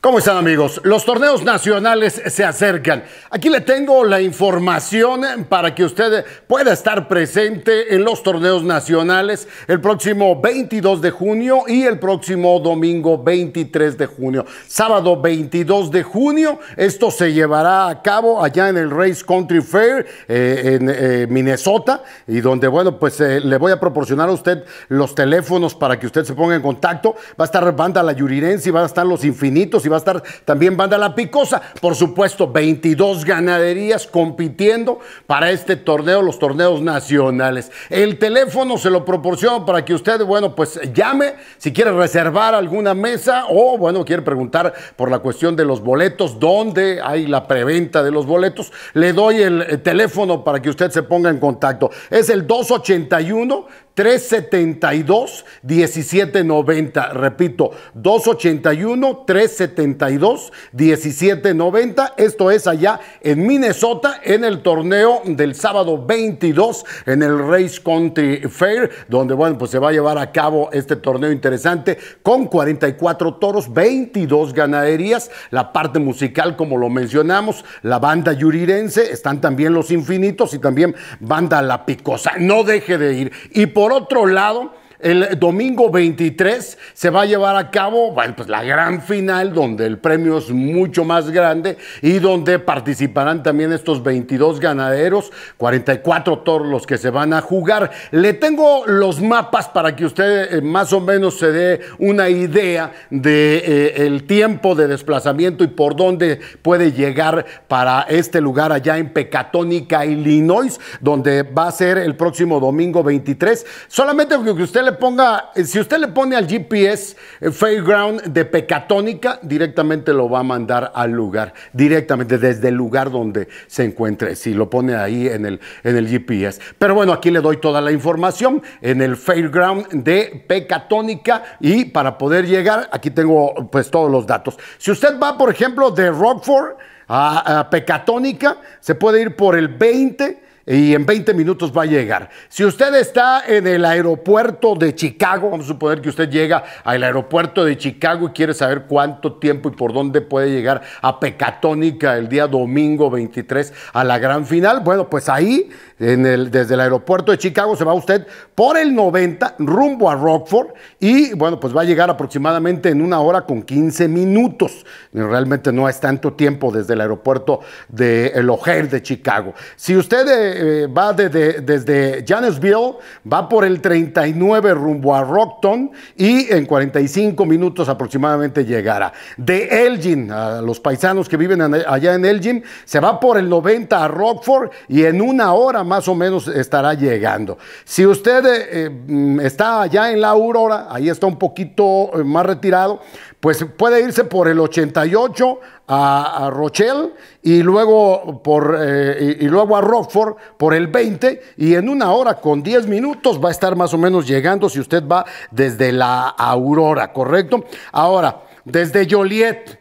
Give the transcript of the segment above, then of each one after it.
¿Cómo están amigos? Los torneos nacionales se acercan. Aquí le tengo la información para que usted pueda estar presente en los torneos nacionales el próximo 22 de junio y el próximo domingo 23 de junio. Sábado 22 de junio, esto se llevará a cabo allá en el Race Country Fair eh, en eh, Minnesota y donde, bueno, pues eh, le voy a proporcionar a usted los teléfonos para que usted se ponga en contacto. Va a estar Banda La Yurirense, van a estar Los Infinitos y va a estar también Banda La Picosa. Por supuesto, 22 ganaderías compitiendo para este torneo, los torneos nacionales. El teléfono se lo proporciono para que usted, bueno, pues llame si quiere reservar alguna mesa o, bueno, quiere preguntar por la cuestión de los boletos, dónde hay la preventa de los boletos. Le doy el eh, teléfono para que usted se ponga en contacto. Es el 281 372 1790. Repito, 281 372 1790. Esto es allá en Minnesota en el torneo del sábado 22 en el Race Country Fair, donde bueno, pues se va a llevar a cabo este torneo interesante con 44 toros, 22 ganaderías, la parte musical como lo mencionamos, la banda yurirense, están también los infinitos y también banda la picosa. No deje de ir. Y por por otro lado, el domingo 23 se va a llevar a cabo bueno, pues la gran final donde el premio es mucho más grande y donde participarán también estos 22 ganaderos, 44 toros los que se van a jugar. Le tengo los mapas para que usted eh, más o menos se dé una idea de eh, el tiempo de desplazamiento y por dónde puede llegar para este lugar allá en Pecatónica, Illinois, donde va a ser el próximo domingo 23. Solamente que usted ponga, eh, si usted le pone al GPS eh, Fairground de Pecatónica, directamente lo va a mandar al lugar, directamente desde el lugar donde se encuentre, si lo pone ahí en el, en el GPS. Pero bueno, aquí le doy toda la información en el Fairground de Pecatónica y para poder llegar, aquí tengo pues todos los datos. Si usted va, por ejemplo, de Rockford a, a Pecatónica, se puede ir por el 20 y en 20 minutos va a llegar. Si usted está en el aeropuerto de Chicago, vamos a suponer que usted llega al aeropuerto de Chicago y quiere saber cuánto tiempo y por dónde puede llegar a Pecatónica el día domingo 23 a la gran final, bueno, pues ahí en el, desde el aeropuerto de Chicago se va usted por el 90 rumbo a Rockford y bueno, pues va a llegar aproximadamente en una hora con 15 minutos. Realmente no es tanto tiempo desde el aeropuerto de El O'Hare de Chicago. Si usted eh, eh, va desde, desde Janesville, va por el 39 rumbo a Rockton y en 45 minutos aproximadamente llegará. De Elgin, a los paisanos que viven allá en Elgin, se va por el 90 a Rockford y en una hora más o menos estará llegando. Si usted eh, mm, está allá en la Aurora, ahí está un poquito eh, más retirado, pues puede irse por el 88 a, Rochelle y luego, por, eh, y, luego a Rockford por el 20 y en una hora con 10 minutos va a estar más o menos llegando si usted va desde la Aurora, ¿correcto? Ahora, desde Joliet.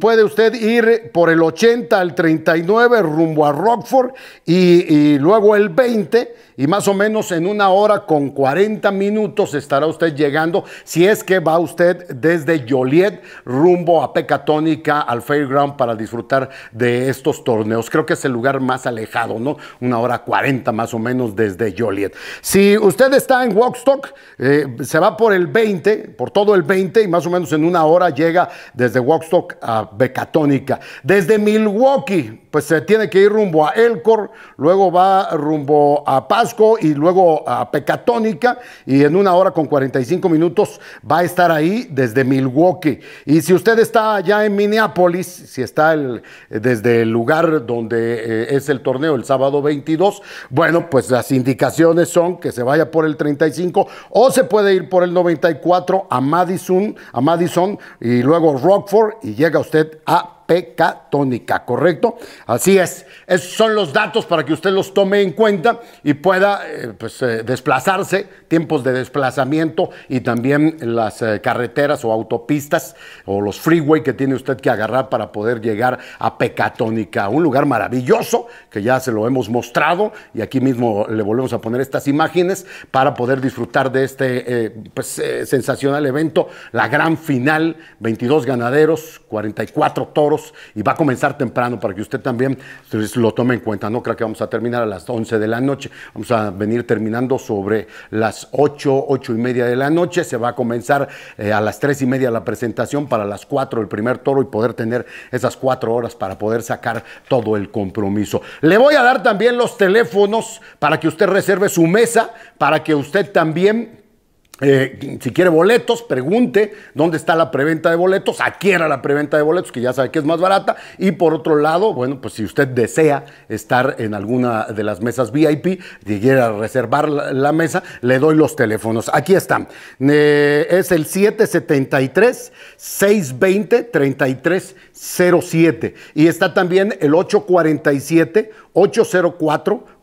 Puede usted ir por el 80 al 39 rumbo a Rockford y, luego el 20 y más o menos en una hora con 40 minutos estará usted llegando si es que va usted desde Joliet rumbo a Pecatónica al Fairground para disfrutar de estos torneos. Creo que es el lugar más alejado, ¿no? Una hora 40 más o menos desde Joliet. Si usted está en Wokstock, eh, se va por el 20, por todo el 20 y más o menos en una hora llega desde Woodstock a Becatónica. Desde Milwaukee, pues se tiene que ir rumbo a Elcor, luego va rumbo a Pasco y luego a Pecatónica y en una hora con 45 minutos va a estar ahí desde Milwaukee. Y si usted está allá en Minneapolis, si está desde el lugar donde eh, es el torneo el sábado 22, bueno, pues las indicaciones son que se vaya por el 35 o se puede ir por el 94 a Madison, a Madison y luego Rockford y llega usted a pecatónica, ¿correcto? Así es, esos son los datos para que usted los tome en cuenta y pueda eh, pues, eh, desplazarse, tiempos de desplazamiento y también las eh, carreteras o autopistas o los freeway que tiene usted que agarrar para poder llegar a pecatónica, un lugar maravilloso que ya se lo hemos mostrado y aquí mismo le volvemos a poner estas imágenes para poder disfrutar de este pues, sensacional evento, la gran final, 22 ganaderos, 44 toros, y va a comenzar temprano para que usted también pues, lo tome en cuenta. No creo que vamos a terminar a las 11 de la noche, vamos a venir terminando sobre las 8, 8 y media de la noche. Se va a comenzar eh, a las 3 y media la presentación para las 4 el primer toro y poder tener esas 4 horas para poder sacar todo el compromiso. Le voy a dar también los teléfonos para que usted reserve su mesa, para que usted también eh, si quiere boletos, pregunte dónde está la preventa de boletos, Aquí era la preventa de boletos, que ya sabe que es más barata. Y por otro lado, bueno, pues si usted desea estar en alguna de las mesas VIP, si quiera reservar la, mesa, le doy los teléfonos. Aquí están. Eh, es el 773-620-3307. Y está también el 847 804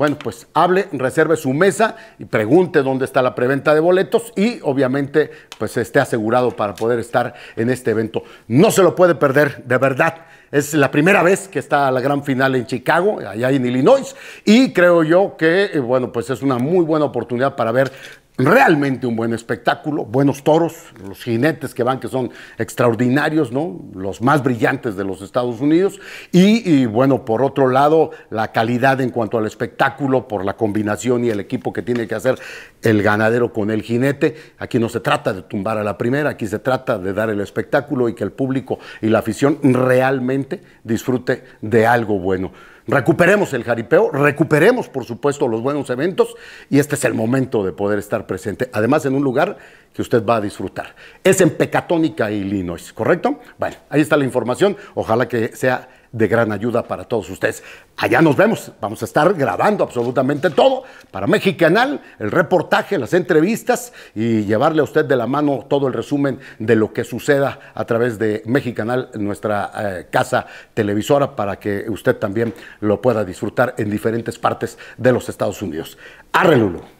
Bueno, pues hable, reserve su mesa y pregunte dónde está la preventa de boletos y obviamente pues esté asegurado para poder estar en este evento. No se lo puede perder, de verdad. Es la primera vez que está la gran final en Chicago, allá en Illinois, y creo yo que, eh, bueno, pues es una muy buena oportunidad para ver realmente un buen espectáculo, buenos toros, los jinetes que van que son extraordinarios, ¿no? Los más brillantes de los Estados Unidos y, y, bueno, por otro lado, la calidad en cuanto al espectáculo por la combinación y el equipo que tiene que hacer el ganadero con el jinete. Aquí no se trata de tumbar a la primera, aquí se trata de dar el espectáculo y que el público y la afición realmente disfrute de algo bueno. Recuperemos el jaripeo, recuperemos por supuesto los buenos eventos y este es el momento de poder estar presente, además en un lugar que usted va a disfrutar. Es en Pecatónica, Illinois, ¿correcto? Bueno, ahí está la información, ojalá que sea de gran ayuda para todos ustedes. Allá nos vemos, vamos a estar grabando absolutamente todo para Mexicanal, el reportaje, las entrevistas y llevarle a usted de la mano todo el resumen de lo que suceda a través de Mexicanal, nuestra eh, casa televisora, para que usted también lo pueda disfrutar en diferentes partes de los Estados Unidos. Arre Lulu.